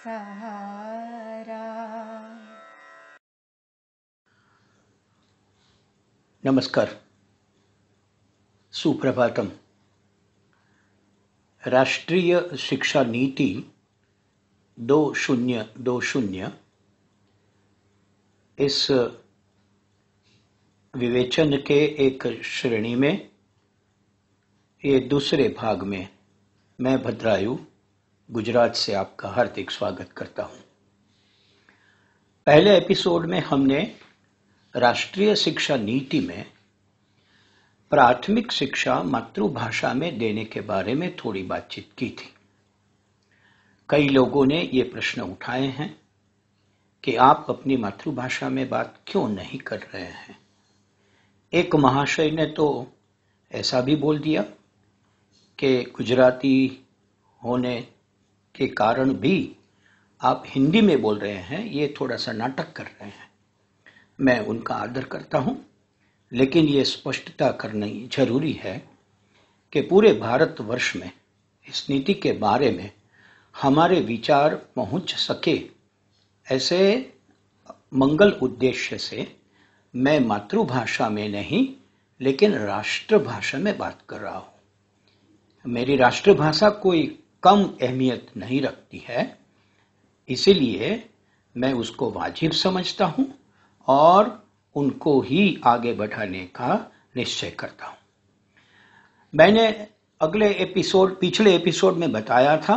सहारा नमस्कार सुप्रभातम राष्ट्रीय शिक्षा नीति दो शून्य दो शून्य इस विवेचन के एक श्रेणी में ये दूसरे भाग में मैं भद्रायु गुजरात से आपका हार्दिक स्वागत करता हूं पहले एपिसोड में हमने राष्ट्रीय शिक्षा नीति में प्राथमिक शिक्षा मातृभाषा में देने के बारे में थोड़ी बातचीत की थी कई लोगों ने ये प्रश्न उठाए हैं कि आप अपनी मातृभाषा में बात क्यों नहीं कर रहे हैं एक महाशय ने तो ऐसा भी बोल दिया कि गुजराती होने के कारण भी आप हिंदी में बोल रहे हैं ये थोड़ा सा नाटक कर रहे हैं मैं उनका आदर करता हूं लेकिन ये स्पष्टता करनी जरूरी है कि पूरे भारतवर्ष में इस नीति के बारे में हमारे विचार पहुँच सके ऐसे मंगल उद्देश्य से मैं मातृभाषा में नहीं लेकिन राष्ट्रभाषा में बात कर रहा हूँ मेरी राष्ट्रभाषा कोई कम अहमियत नहीं रखती है इसलिए मैं उसको वाजिब समझता हूँ और उनको ही आगे बढ़ाने का निश्चय करता हूँ मैंने अगले एपिसोड पिछले एपिसोड में बताया था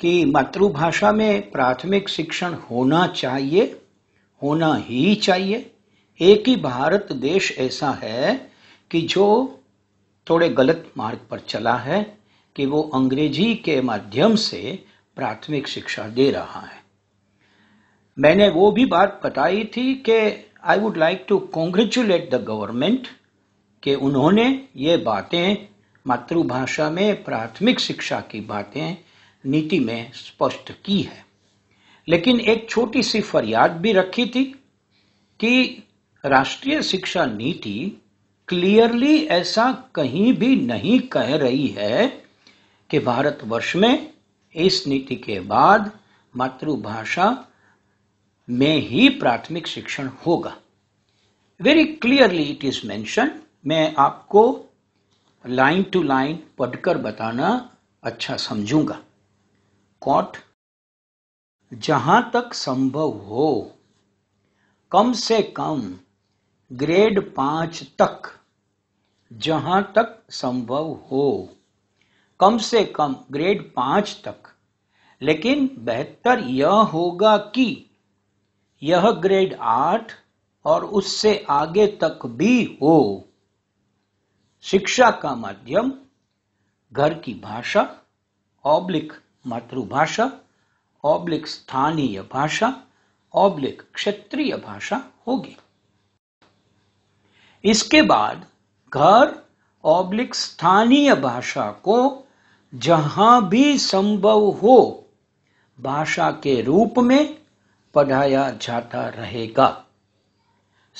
कि मातृभाषा में प्राथमिक शिक्षण होना चाहिए होना ही चाहिए एक ही भारत देश ऐसा है कि जो थोड़े गलत मार्ग पर चला है कि वो अंग्रेजी के माध्यम से प्राथमिक शिक्षा दे रहा है मैंने वो भी बात बताई थी कि I would like to congratulate the government कि उन्होंने ये बातें मातृभाषा में प्राथमिक शिक्षा की बातें नीति में स्पष्ट की है लेकिन एक छोटी सी फरियाद भी रखी थी कि राष्ट्रीय शिक्षा नीति क्लियरली ऐसा कहीं भी नहीं कह रही है कि भारतवर्ष में इस नीति के बाद मातृभाषा में ही प्राथमिक शिक्षण होगा very clearly it is mention मैं आपको लाइन टू लाइन पढ़कर बताना अच्छा समझूंगा कॉट जहां तक संभव हो कम से कम ग्रेड पांच तक जहां तक संभव हो कम से कम ग्रेड पांच तक लेकिन बेहतर यह होगा कि यह ग्रेड आठ और उससे आगे तक भी हो शिक्षा का माध्यम घर की भाषा ऑब्लिक मातृभाषा ऑब्लिक स्थानीय भाषा ऑब्लिक क्षेत्रीय भाषा होगी इसके बाद घर ऑब्लिक स्थानीय भाषा को जहां भी संभव हो भाषा के रूप में पढ़ाया जाता रहेगा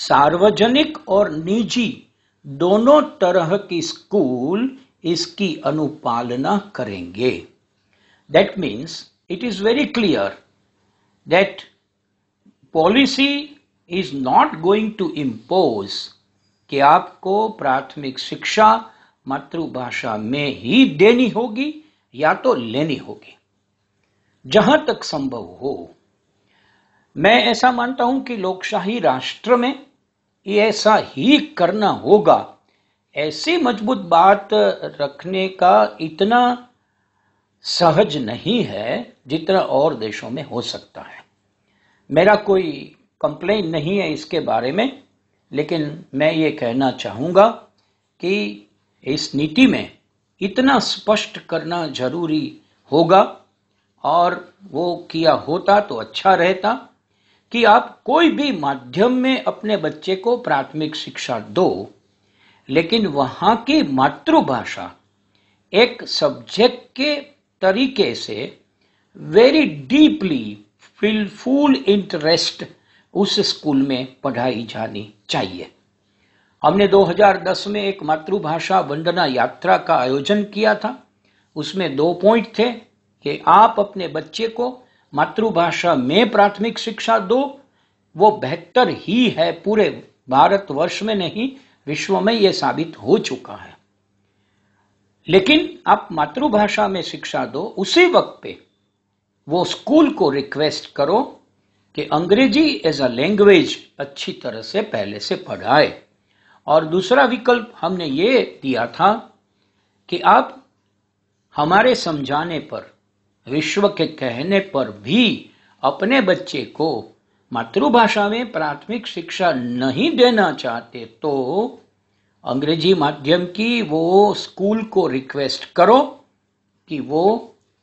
सार्वजनिक और निजी दोनों तरह की स्कूल इसकी अनुपालना करेंगे that means it is very clear that policy is not going to impose कि आपको प्राथमिक शिक्षा मातृभाषा में ही देनी होगी या तो लेनी होगी जहां तक संभव हो मैं ऐसा मानता हूं कि लोकशाही राष्ट्र में ऐसा ही करना होगा ऐसी मजबूत बात रखने का इतना सहज नहीं है जितना और देशों में हो सकता है मेरा कोई कंप्लेन नहीं है इसके बारे में लेकिन मैं ये कहना चाहूँगा कि इस नीति में इतना स्पष्ट करना जरूरी होगा और वो किया होता तो अच्छा रहता कि आप कोई भी माध्यम में अपने बच्चे को प्राथमिक शिक्षा दो लेकिन वहां की मातृभाषा एक सब्जेक्ट के तरीके से वेरी डीपली फिलफुल फुल इंटरेस्ट उस स्कूल में पढ़ाई जानी चाहिए हमने 2010 में एक मातृभाषा वंदना यात्रा का आयोजन किया था उसमें दो पॉइंट थे कि आप अपने बच्चे को मातृभाषा में प्राथमिक शिक्षा दो वो बेहतर ही है पूरे भारतवर्ष में नहीं विश्व में ये साबित हो चुका है लेकिन आप मातृभाषा में शिक्षा दो उसी वक्त पे वो स्कूल को रिक्वेस्ट करो कि अंग्रेजी एज अ लैंग्वेज अच्छी तरह से पहले से पढ़ाए और दूसरा विकल्प हमने ये दिया था कि आप हमारे समझाने पर विश्व के कहने पर भी अपने बच्चे को मातृभाषा में प्राथमिक शिक्षा नहीं देना चाहते तो अंग्रेजी माध्यम की वो स्कूल को रिक्वेस्ट करो कि वो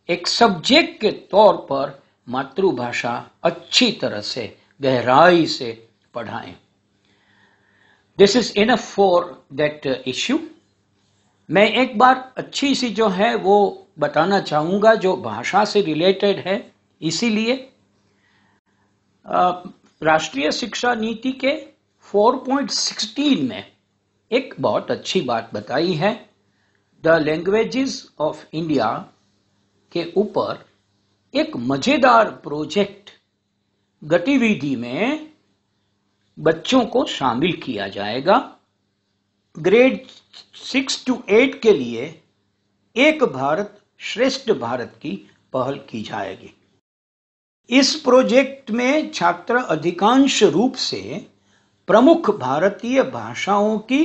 एक सब्जेक्ट के तौर पर मातृभाषा अच्छी तरह से गहराई से पढ़ाएं this is enough for that issue मैं एक बार अच्छी सी जो है वो बताना चाहूंगा जो भाषा से रिलेटेड है इसीलिए राष्ट्रीय शिक्षा नीति के 4.16 में एक बहुत अच्छी बात बताई है द लैंग्वेजेस ऑफ इंडिया के ऊपर एक मज़ेदार प्रोजेक्ट गतिविधि में बच्चों को शामिल किया जाएगा ग्रेड सिक्स टू एट के लिए एक भारत श्रेष्ठ भारत की पहल की जाएगी इस प्रोजेक्ट में छात्र अधिकांश रूप से प्रमुख भारतीय भाषाओं की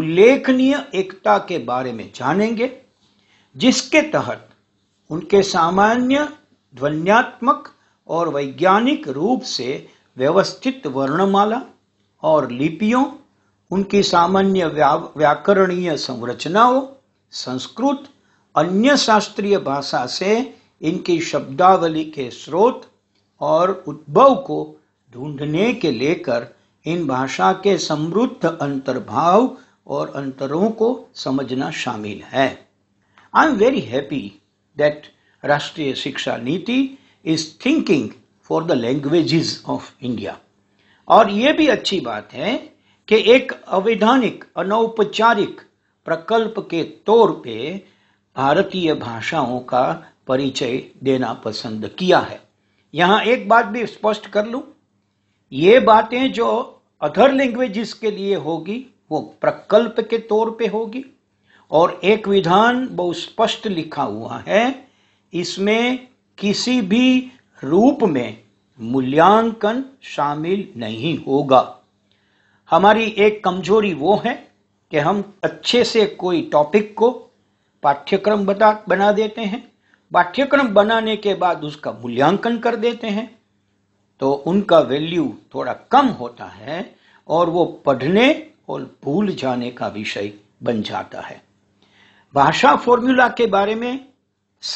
उल्लेखनीय एकता के बारे में जानेंगे जिसके तहत उनके सामान्य ध्वन्यात्मक और वैज्ञानिक रूप से व्यवस्थित वर्णमाला और लिपियों उनकी सामान्य व्याकरणीय संरचनाओं संस्कृत अन्य शास्त्रीय भाषा से इनकी शब्दावली के स्रोत और उद्भव को ढूंढने के लेकर इन भाषा के समृद्ध अंतर्भाव और अंतरों को समझना शामिल है I am very happy that राष्ट्रीय शिक्षा नीति is thinking for the languages of India और ये भी अच्छी बात है कि एक अवैधानिक अनौपचारिक प्रकल्प के तौर पे भारतीय भाषाओं का परिचय देना पसंद किया है यहां एक बात भी स्पष्ट कर लूं ये बातें जो अदर लैंग्वेजेस के लिए होगी वो प्रकल्प के तौर पे होगी और एक विधान बहुत स्पष्ट लिखा हुआ है इसमें किसी भी रूप में मूल्यांकन शामिल नहीं होगा हमारी एक कमजोरी वो है कि हम अच्छे से कोई टॉपिक को पाठ्यक्रम बता बना देते हैं पाठ्यक्रम बनाने के बाद उसका मूल्यांकन कर देते हैं तो उनका वैल्यू थोड़ा कम होता है और वो पढ़ने और भूल जाने का विषय बन जाता है भाषा फॉर्मूला के बारे में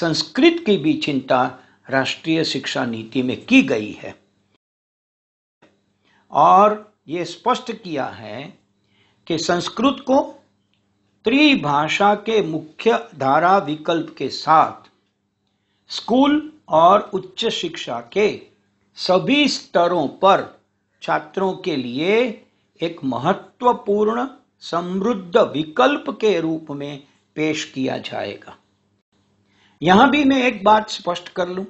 संस्कृत की भी चिंता राष्ट्रीय शिक्षा नीति में की गई है और ये स्पष्ट किया है कि संस्कृत को त्रिभाषा के मुख्य धारा विकल्प के साथ स्कूल और उच्च शिक्षा के सभी स्तरों पर छात्रों के लिए एक महत्वपूर्ण समृद्ध विकल्प के रूप में पेश किया जाएगा यहां भी मैं एक बात स्पष्ट कर लूं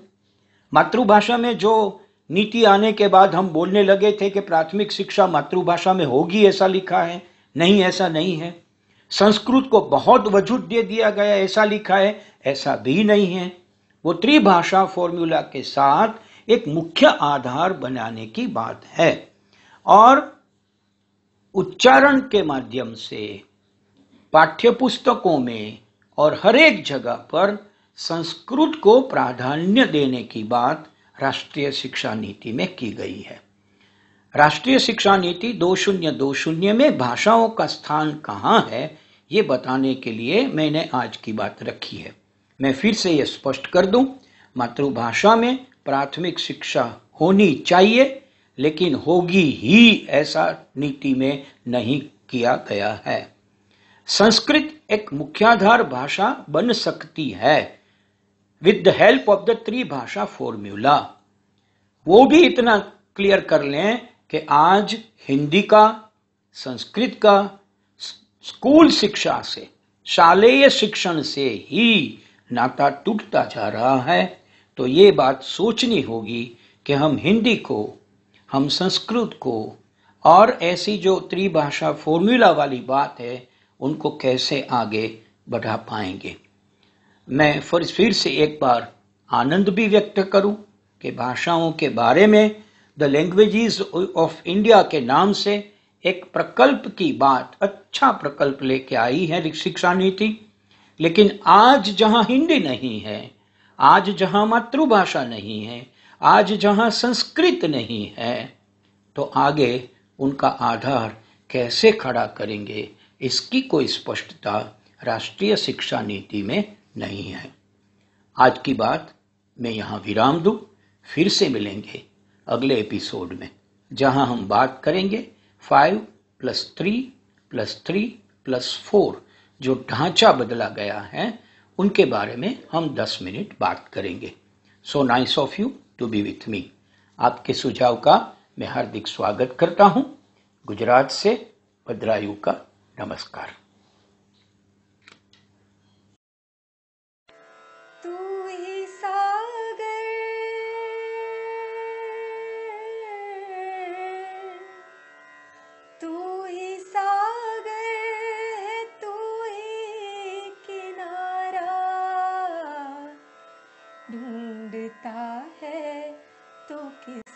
मातृभाषा में जो नीति आने के बाद हम बोलने लगे थे कि प्राथमिक शिक्षा मातृभाषा में होगी ऐसा लिखा है नहीं ऐसा नहीं है संस्कृत को बहुत वजूद दे दिया गया ऐसा लिखा है ऐसा भी नहीं है वो त्रिभाषा फॉर्मूला के साथ एक मुख्य आधार बनाने की बात है और उच्चारण के माध्यम से पाठ्य पुस्तकों में और हर एक जगह पर संस्कृत को प्राधान्य देने की बात राष्ट्रीय शिक्षा नीति में की गई है राष्ट्रीय शिक्षा नीति दो शून्य दो शून्य में भाषाओं का स्थान कहाँ है ये बताने के लिए मैंने आज की बात रखी है मैं फिर से यह स्पष्ट कर दूं मातृभाषा में प्राथमिक शिक्षा होनी चाहिए लेकिन होगी ही ऐसा नीति में नहीं किया गया है संस्कृत एक मुख्याधार भाषा बन सकती है with the help of the त्रिभाषा फॉर्म्यूला वो भी इतना क्लियर कर लें कि आज हिंदी का संस्कृत का स्कूल शिक्षा से शालेय शिक्षण से ही नाता टूटता जा रहा है तो ये बात सोचनी होगी कि हम हिंदी को हम संस्कृत को और ऐसी जो त्रिभाषा फॉर्मूला वाली बात है उनको कैसे आगे बढ़ा पाएंगे मैं फिर फिर से एक बार आनंद भी व्यक्त करूं कि भाषाओं के बारे में द लैंग्वेजेस ऑफ इंडिया के नाम से एक प्रकल्प की बात अच्छा प्रकल्प लेके आई है शिक्षा नीति लेकिन आज जहां हिंदी नहीं है आज जहां मातृभाषा नहीं है आज जहां संस्कृत नहीं है तो आगे उनका आधार कैसे खड़ा करेंगे इसकी कोई स्पष्टता राष्ट्रीय शिक्षा नीति में नहीं है आज की बात मैं यहाँ विराम दूँ फिर से मिलेंगे अगले एपिसोड में जहाँ हम बात करेंगे five plus three plus three plus four जो ढांचा बदला गया है उनके बारे में हम दस मिनट बात करेंगे so nice of you to be with me आपके सुझाव का मैं हार्दिक स्वागत करता हूँ गुजरात से भद्रायु का नमस्कार